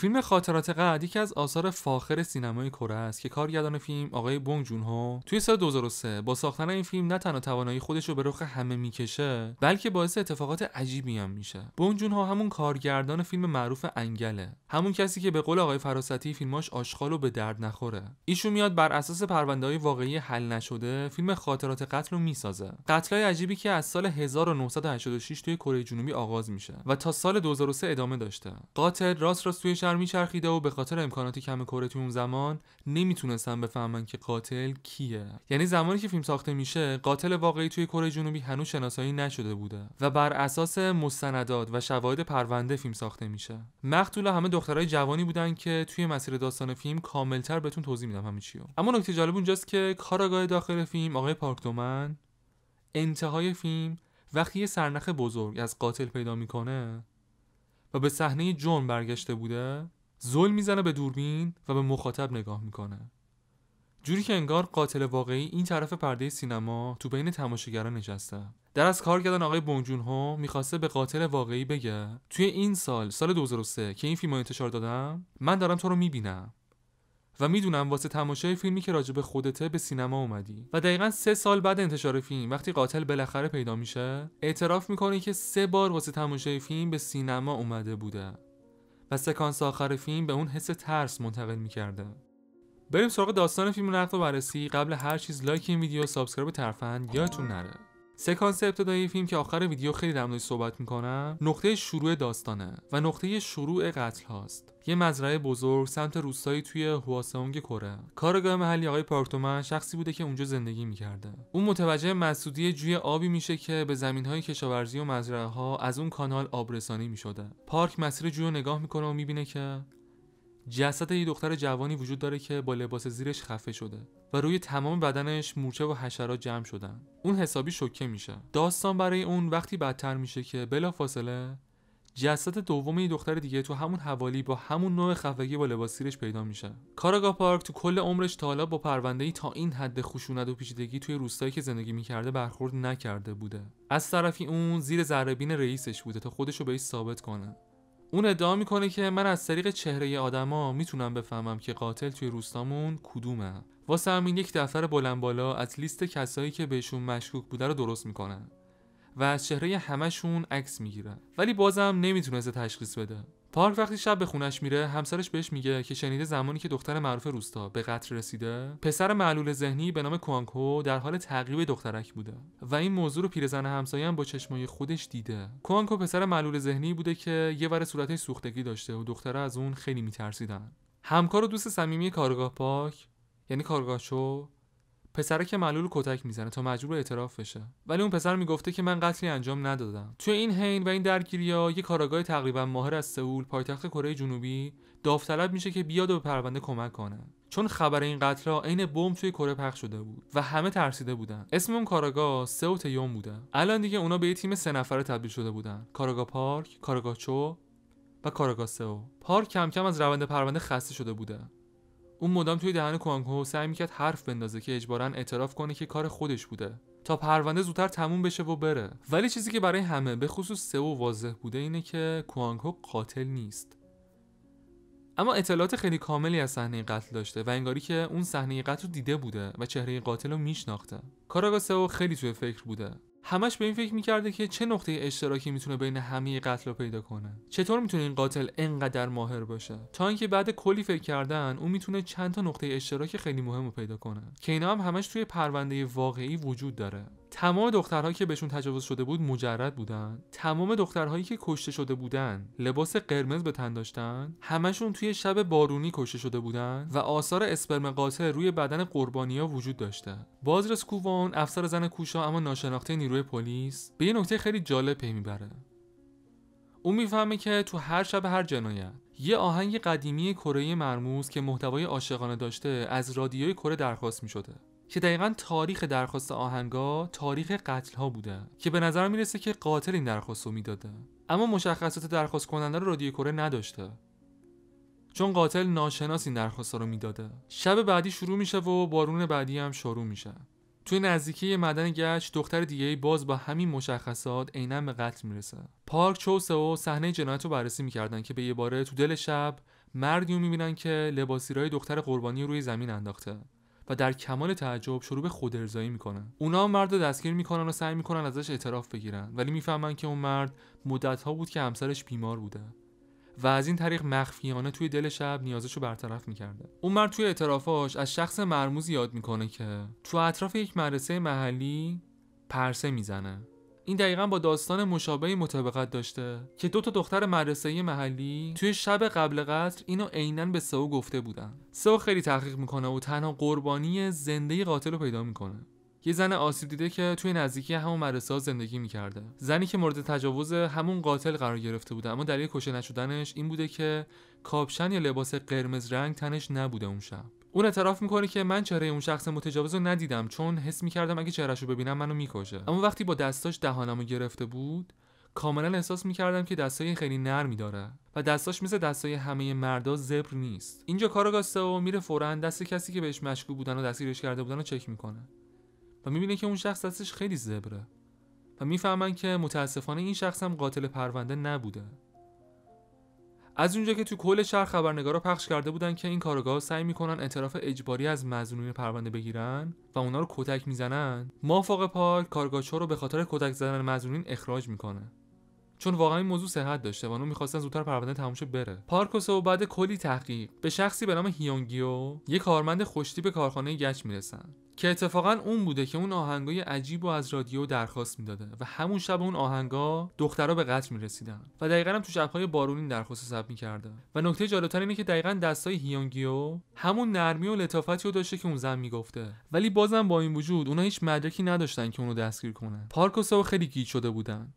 فیلم خاطرات قد یکی از آثار فاخر سینمای کره است که کارگردان فیلم آقای بونگ جون هو توی سال 2003 با ساختن این فیلم نه تنها توانایی خودش رو به رخ همه میکشه بلکه باعث اتفاقات عجیبی هم میشه بونگ جون همون کارگردان فیلم معروف انگله همون کسی که به قول آقای فراستی فیلماش آشغال و به درد نخوره ایشون میاد بر اساس پرونده های واقعی حل نشده فیلم خاطرات قتل رو میسازه قتل های عجیبی که از سال 1986 توی کره جنوبی آغاز میشه و تا سال 2003 ادامه داشته قاتل راست راست بیشتر میچرخیده و به خاطر امکانات کم کره توی اون زمان نمیتونستن بفهمن که قاتل کیه یعنی زمانی که فیلم ساخته میشه قاتل واقعی توی کره جنوبی هنوز شناسایی نشده بوده و بر اساس مستندات و شواهد پرونده فیلم ساخته میشه مقتول همه دخترای جوانی بودن که توی مسیر داستان فیلم کاملتر بهتون توضیح میدم همه چیو اما نکته جالب اونجاست که کاراگاه داخل فیلم آقای پارکدومن انتهای فیلم وقتی یه سرنخ بزرگ از قاتل پیدا میکنه و به صحنه جرم برگشته بوده زل میزنه به دوربین و به مخاطب نگاه میکنه جوری که انگار قاتل واقعی این طرف پرده سینما تو بین تماشاگران نشسته در از کار کردن آقای بونجون ها میخواسته به قاتل واقعی بگه توی این سال سال 2003 که این فیلم انتشار دادم من دارم تو رو میبینم و میدونم واسه تماشای فیلمی که راجب خودته به سینما اومدی و دقیقا سه سال بعد انتشار فیلم وقتی قاتل بالاخره پیدا میشه اعتراف میکنه که سه بار واسه تماشای فیلم به سینما اومده بوده و سکانس آخر فیلم به اون حس ترس منتقل میکرده بریم سراغ داستان فیلم نقد و بررسی قبل هر چیز لایک این ویدیو سابسکرایب ترفند یادتون نره سکانس ابتدایی فیلم که آخر ویدیو خیلی در صحبت میکنم نقطه شروع داستانه و نقطه شروع قتل هاست یه مزرعه بزرگ سمت روستایی توی هواسونگ کره کارگاه محلی آقای پارکتومن شخصی بوده که اونجا زندگی میکرده اون متوجه مسدودی جوی آبی میشه که به زمین های کشاورزی و مزرعه ها از اون کانال آبرسانی میشده پارک مسیر جوی رو نگاه میکنه و میبینه که جسد یه دختر جوانی وجود داره که با لباس زیرش خفه شده و روی تمام بدنش مورچه و حشرات جمع شدن اون حسابی شوکه میشه داستان برای اون وقتی بدتر میشه که فاصله جسد دوم این دختر دیگه تو همون حوالی با همون نوع خفگی با لباسیرش پیدا میشه کاراگا پارک تو کل عمرش تا با پرونده ای تا این حد خشونت و پیچیدگی توی روستایی که زندگی میکرده برخورد نکرده بوده از طرفی اون زیر ذره بین رئیسش بوده تا خودش رو بهش ثابت کنه اون ادعا میکنه که من از طریق چهره آدما میتونم بفهمم که قاتل توی روستامون کدومه واسه همین یک دفتر بلند بالا از لیست کسایی که بهشون مشکوک بوده رو درست میکنه و از چهره همشون عکس میگیره ولی بازم نمیتونسته تشخیص بده پارک وقتی شب به خونش میره همسرش بهش میگه که شنیده زمانی که دختر معروف روستا به قتل رسیده پسر معلول ذهنی به نام کوانکو در حال تعقیب دخترک بوده و این موضوع رو پیرزن همسایه هم با چشمای خودش دیده کوانکو پسر معلول ذهنی بوده که یه ور صورتش سوختگی داشته و دختره از اون خیلی میترسیدن همکار و دوست صمیمی کارگاه پاک یعنی شو پسره که معلول کتک میزنه تا مجبور اعتراف بشه ولی اون پسر میگفته که من قتلی انجام ندادم توی این حین و این درگیریا یه کاراگاه تقریبا ماهر از سئول پایتخت کره جنوبی داوطلب میشه که بیاد و به پرونده کمک کنه چون خبر این قتل ها عین بمب توی کره پخش شده بود و همه ترسیده بودن اسم اون کاراگاه سوت یوم بوده الان دیگه اونا به یه تیم سه نفره تبدیل شده بودن کاراگاه پارک کاراگاه چو و کاراگاه سو پارک کم کم از روند پرونده خسته شده بوده اون مدام توی دهن کوانکو سعی میکرد حرف بندازه که اجبارا اعتراف کنه که کار خودش بوده تا پرونده زودتر تموم بشه و بره ولی چیزی که برای همه به خصوص و واضح بوده اینه که کوانکو قاتل نیست اما اطلاعات خیلی کاملی از صحنه قتل داشته و انگاری که اون صحنه قتل رو دیده بوده و چهره قاتل رو میشناخته کاراگا سو خیلی توی فکر بوده همش به این فکر میکرده که چه نقطه اشتراکی میتونه بین همه قتل رو پیدا کنه چطور میتونه این قاتل انقدر ماهر باشه تا اینکه بعد کلی فکر کردن اون میتونه چند تا نقطه اشتراک خیلی مهم رو پیدا کنه که اینا هم همش توی پرونده واقعی وجود داره تمام دخترهایی که بهشون تجاوز شده بود مجرد بودن تمام دخترهایی که کشته شده بودن لباس قرمز به تن داشتن همشون توی شب بارونی کشته شده بودن و آثار اسپرم قاطع روی بدن ها وجود داشته بازرس کووان افسر زن کوشا اما ناشناخته نیروی پلیس به یه نکته خیلی جالب پی میبره او میفهمه که تو هر شب هر جنایت یه آهنگ قدیمی کره مرموز که محتوای عاشقانه داشته از رادیوی کره درخواست می شده. که دقیقا تاریخ درخواست آهنگا تاریخ قتل ها بوده که به نظر میرسه که قاتل این درخواست رو میداده اما مشخصات درخواست کننده رو رادیو کره نداشته چون قاتل ناشناس این درخواست رو میداده شب بعدی شروع میشه و بارون بعدی هم شروع میشه توی نزدیکی مدن گچ دختر دیگه باز با همین مشخصات عینا به قتل میرسه پارک چوسه و صحنه جنایت رو بررسی میکردن که به یه باره تو دل شب مردی رو میبینن که لباسیرای دختر قربانی روی زمین انداخته و در کمال تعجب شروع به خودارضایی میکنن اونا مرد رو دستگیر میکنن و سعی میکنن ازش اعتراف بگیرن ولی میفهمن که اون مرد مدتها بود که همسرش بیمار بوده و از این طریق مخفیانه توی دل شب نیازش رو برطرف میکرده اون مرد توی اعترافاش از شخص مرموز یاد میکنه که تو اطراف یک مدرسه محلی پرسه میزنه این دقیقا با داستان مشابهی مطابقت داشته که دو تا دختر مدرسه محلی توی شب قبل قتل اینو عینا به سو گفته بودن سو خیلی تحقیق میکنه و تنها قربانی زنده قاتل رو پیدا میکنه یه زن آسیب دیده که توی نزدیکی همون مدرسه ها زندگی میکرده زنی که مورد تجاوز همون قاتل قرار گرفته بوده اما دلیل کشته نشدنش این بوده که کاپشن یا لباس قرمز رنگ تنش نبوده اون شب اون اعتراف میکنه که من چهره اون شخص متجاوز رو ندیدم چون حس میکردم اگه چهرهش رو ببینم منو میکشه اما وقتی با دستاش رو گرفته بود کاملا احساس میکردم که دستای خیلی نرمی داره و دستاش مثل دستای همه مردا زبر نیست اینجا کارو گاسته و میره فورا دست کسی که بهش مشکوک بودن و دستگیرش کرده بودن رو چک میکنه و میبینه که اون شخص دستش خیلی زبره و میفهمن که متاسفانه این شخص هم قاتل پرونده نبوده از اونجا که تو کل شهر خبرنگارا پخش کرده بودن که این کارگاه سعی میکنن اعتراف اجباری از مظنونین پرونده بگیرن و اونا رو کتک میزنن موافق پارک کارگاچو رو به خاطر کتک زدن مظنونین اخراج میکنه چون واقعا این موضوع صحت داشته و اون میخواستن زودتر پرونده تمومش بره بره و بعد کلی تحقیق به شخصی به نام هیونگیو یه کارمند خوشتی به کارخانه گچ میرسن که اتفاقا اون بوده که اون آهنگای عجیب و از رادیو درخواست میداده و همون شب اون آهنگا دخترها به قتل میرسیدن و دقیقا هم تو شبهای بارونین درخواست ثبت میکردن و نکته جالبتر اینه که دقیقا دستای هیونگیو همون نرمی و لطافتی رو داشته که اون زن میگفته ولی بازم با این وجود اونها هیچ مدرکی نداشتن که اونو دستگیر کنن پارکوسو خیلی گیج شده بودن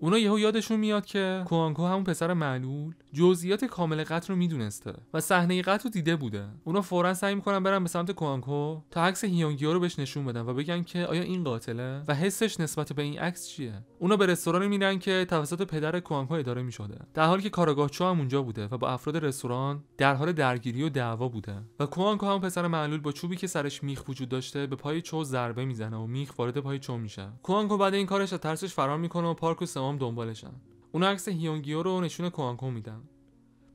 اونا یهو یادشون میاد که کوانکو همون پسر معلول جزئیات کامل قتل رو میدونسته و صحنه قتل رو دیده بوده اونا فورا سعی میکنن برن به سمت کوانکو تا عکس هیونگیو رو بهش نشون بدن و بگن که آیا این قاتله و حسش نسبت به این عکس چیه اونا به رستوران میرن که توسط پدر کوانکو اداره میشده در حالی که چو هم اونجا بوده و با افراد رستوران در حال درگیری و دعوا بوده و کوانکو همون پسر معلول با چوبی که سرش میخ وجود داشته به پای چو ضربه میزنه و میخ وارد پای چو میشه کوانکو بعد این کارش از ترسش فرار میکنه و پارک هم دنبالشن اون عکس هیونگیو رو نشون کوانکو میدن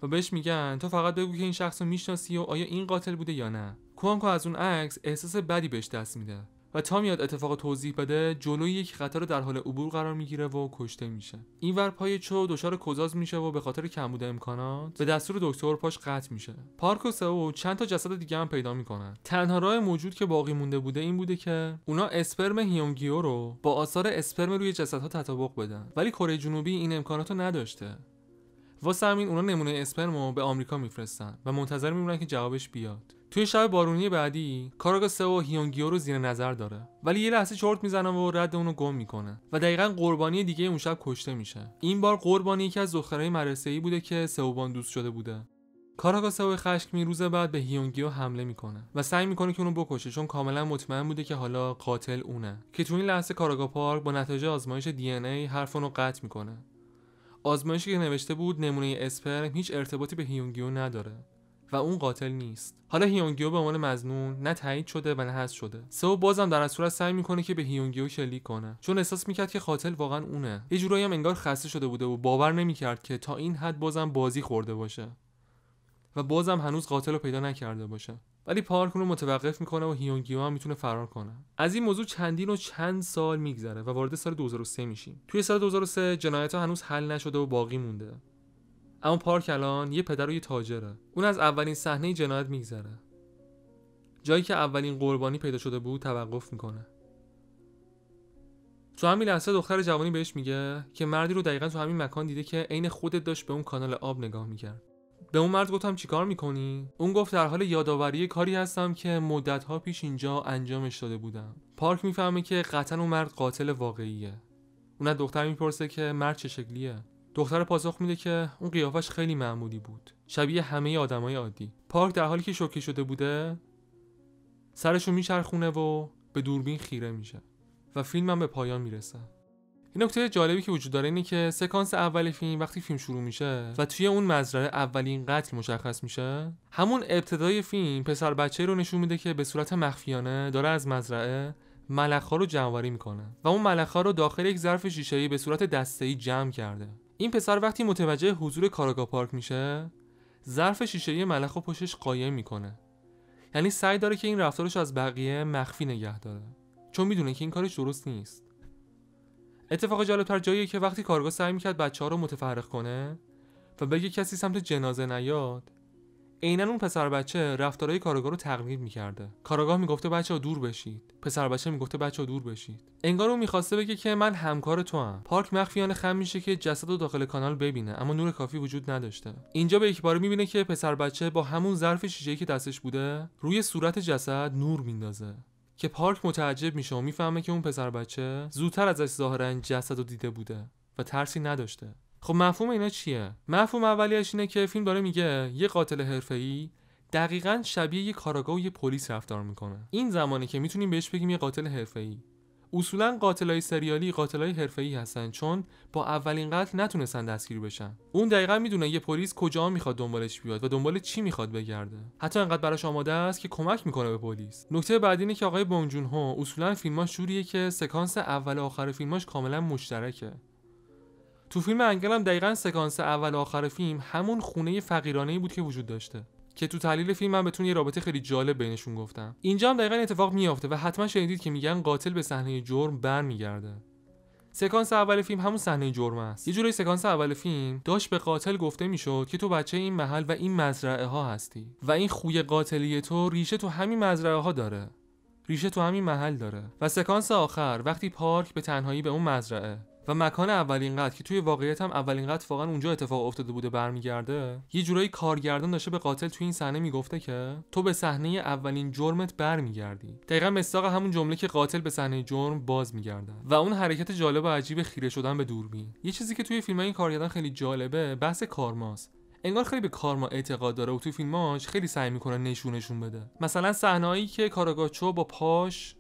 و بهش میگن تو فقط بگو که این شخص رو میشناسی و آیا این قاتل بوده یا نه کوانکو از اون عکس احساس بدی بهش دست میده و تا میاد اتفاق توضیح بده جلوی یک قطار در حال عبور قرار میگیره و کشته میشه این ور پای چو دچار کزاز میشه و به خاطر کمبود امکانات به دستور دکتر پاش قطع میشه پارک و سو چند تا جسد دیگه هم پیدا میکنن تنها راه موجود که باقی مونده بوده این بوده که اونا اسپرم هیونگیو رو با آثار اسپرم روی جسدها تطابق بدن ولی کره جنوبی این امکانات رو نداشته واسه همین اونا نمونه اسپرم رو به آمریکا میفرستن و منتظر میمونن که جوابش بیاد توی شب بارونی بعدی کاراگا و هیونگیو رو زیر نظر داره ولی یه لحظه چرت میزنه و رد اونو گم میکنه و دقیقا قربانی دیگه اون شب کشته میشه این بار قربانی یکی از دخترای مدرسه ای بوده که سوبان دوست شده بوده کاراگا و خشک می روز بعد به هیونگیو حمله میکنه و سعی میکنه که اونو بکشه چون کاملا مطمئن بوده که حالا قاتل اونه که تو این لحظه کاراگا پارک با نتایج آزمایش دی ان ای حرف قطع میکنه آزمایشی که نوشته بود نمونه اسپرم هیچ ارتباطی به هیونگیو نداره و اون قاتل نیست حالا هیونگیو به عنوان مزنون نه تایید شده و نه حذف شده سو بازم در صورت سعی میکنه که به هیونگیو شلیک کنه چون احساس میکرد که قاتل واقعا اونه یه جورایی هم انگار خسته شده بوده و باور نمیکرد که تا این حد بازم بازی خورده باشه و بازم هنوز قاتل رو پیدا نکرده باشه ولی پارک رو متوقف میکنه و هیونگیو هم میتونه فرار کنه از این موضوع چندین و چند سال میگذره و وارد سال 2003 میشیم توی سال 2003 جنایت ها هنوز حل نشده و باقی مونده اما پارک الان یه پدر و یه تاجره اون از اولین صحنه جنایت میگذره جایی که اولین قربانی پیدا شده بود توقف میکنه تو همین لحظه دختر جوانی بهش میگه که مردی رو دقیقا تو همین مکان دیده که عین خودت داشت به اون کانال آب نگاه میکرد به اون مرد گفتم چیکار میکنی اون گفت در حال یادآوری کاری هستم که مدتها پیش اینجا انجامش داده بودم پارک میفهمه که قطعا اون مرد قاتل واقعیه اون از دختر میپرسه که مرد چه شکلیه دختر پاسخ میده که اون قیافش خیلی معمولی بود شبیه همه آدمای عادی پارک در حالی که شوکه شده بوده سرشو میچرخونه و به دوربین خیره میشه و فیلم هم به پایان میرسه این نکته جالبی که وجود داره اینه که سکانس اول فیلم وقتی فیلم شروع میشه و توی اون مزرعه اولین قتل مشخص میشه همون ابتدای فیلم پسر بچه رو نشون میده که به صورت مخفیانه داره از مزرعه ملخها رو جمعوری میکنه و اون ملخها رو داخل یک ظرف شیشه‌ای به صورت دسته‌ای جمع کرده این پسر وقتی متوجه حضور کاراگا پارک میشه ظرف شیشه ملخ و پشتش قایم میکنه یعنی سعی داره که این رفتارش از بقیه مخفی نگه داره چون میدونه که این کارش درست نیست اتفاق جالبتر جاییه که وقتی کارگا سعی میکرد بچه ها رو متفرق کنه و بگه کسی سمت جنازه نیاد عینا اون پسر بچه رفتارهای کاراگاه رو تقلید میکرده کاراگاه میگفته بچه ها دور بشید پسر بچه میگفته بچه ها دور بشید انگار اون میخواسته بگه که من همکار تو هم. پارک مخفیانه خم میشه که جسد رو داخل کانال ببینه اما نور کافی وجود نداشته اینجا به می میبینه که پسر بچه با همون ظرف شیشه که دستش بوده روی صورت جسد نور میندازه که پارک متعجب میشه و میفهمه که اون پسر بچه زودتر ازش ظاهرا جسد رو دیده بوده و ترسی نداشته خب مفهوم اینا چیه مفهوم اولیش اینه که فیلم داره میگه یه قاتل حرفه‌ای دقیقا شبیه یه کاراگاه و یه پلیس رفتار میکنه این زمانه که میتونیم بهش بگیم یه قاتل حرفه‌ای اصولا قاتلای سریالی قاتلای حرفه‌ای هستن چون با اولین قتل نتونستن دستگیر بشن اون دقیقا میدونه یه پلیس کجا میخواد دنبالش بیاد و دنبال چی میخواد بگرده حتی انقدر براش آماده است که کمک میکنه به پلیس نکته بعدی اینه که آقای بونجون ها اصولا فیلماش جوریه که سکانس اول و آخر فیلماش کاملا مشترکه تو فیلم انگلم دقیقا سکانس اول آخر فیلم همون خونه فقیرانه بود که وجود داشته که تو تحلیل فیلم من بتون یه رابطه خیلی جالب بینشون گفتم اینجا هم دقیقا اتفاق میافته و حتما شنیدید که میگن قاتل به صحنه جرم برمیگرده سکانس اول فیلم همون صحنه جرم است. یه جوری سکانس اول فیلم داشت به قاتل گفته میشد که تو بچه این محل و این مزرعه ها هستی و این خوی قاتلی تو ریشه تو همین مزرعه ها داره. ریشه تو همین محل داره و سکانس آخر وقتی پارک به تنهایی به اون مزرعه و مکان اولین قتل که توی واقعیت هم اولین قتل واقعا اونجا اتفاق افتاده بوده برمیگرده یه جورایی کارگردان داشته به قاتل توی این صحنه میگفته که تو به صحنه اولین جرمت برمیگردی دقیقا مساق همون جمله که قاتل به صحنه جرم باز میگرده و اون حرکت جالب و عجیب خیره شدن به دوربین یه چیزی که توی فیلم این کارگردان خیلی جالبه بحث کارماست انگار خیلی به کارما اعتقاد داره و تو فیلماش خیلی سعی میکنه نشونشون بده مثلا صحنه‌ای که کاراگاچو با پاش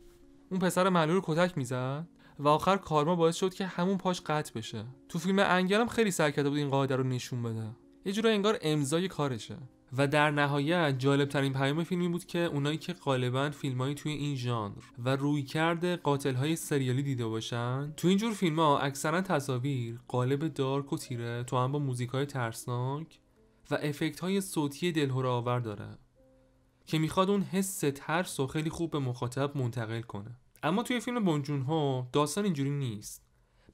اون پسر معلول کتک میزد و آخر کارما باعث شد که همون پاش قطع بشه تو فیلم هم خیلی سعی کرده بود این قاعده رو نشون بده یه جورا انگار امضای کارشه و در نهایت جالب ترین پیام فیلمی بود که اونایی که غالبا فیلمایی توی این ژانر و رویکرد قاتل های سریالی دیده باشن تو این جور فیلم ها اکثرا تصاویر قالب دارک و تیره تو هم با موزیک های ترسناک و افکت های صوتی دلهره آور داره که میخواد اون حس ترس و خیلی خوب به مخاطب منتقل کنه اما توی فیلم بونجون ها داستان اینجوری نیست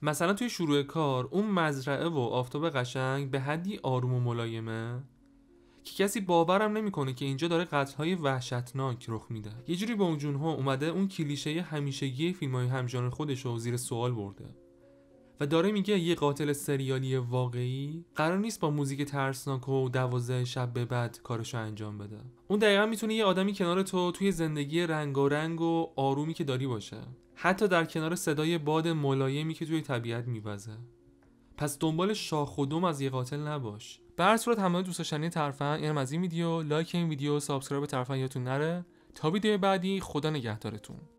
مثلا توی شروع کار اون مزرعه و آفتاب قشنگ به حدی آروم و ملایمه که کسی باورم نمیکنه که اینجا داره قتلهای وحشتناک رخ میده یه جوری بونجون ها اومده اون کلیشه همیشگی فیلم های همجان خودش رو زیر سوال برده و داره میگه یه قاتل سریالی واقعی قرار نیست با موزیک ترسناک و دوازده شب به بعد کارشو انجام بده اون دقیقا میتونه یه آدمی کنار تو توی زندگی رنگارنگ و, و آرومی که داری باشه حتی در کنار صدای باد ملایمی که توی طبیعت میوزه پس دنبال شاخ و از یه قاتل نباش به صورت همه دوست داشتنی طرفن اینم از این ویدیو لایک این ویدیو سابسکرایب طرفن یادتون نره تا ویدیو بعدی خدا نگهدارتون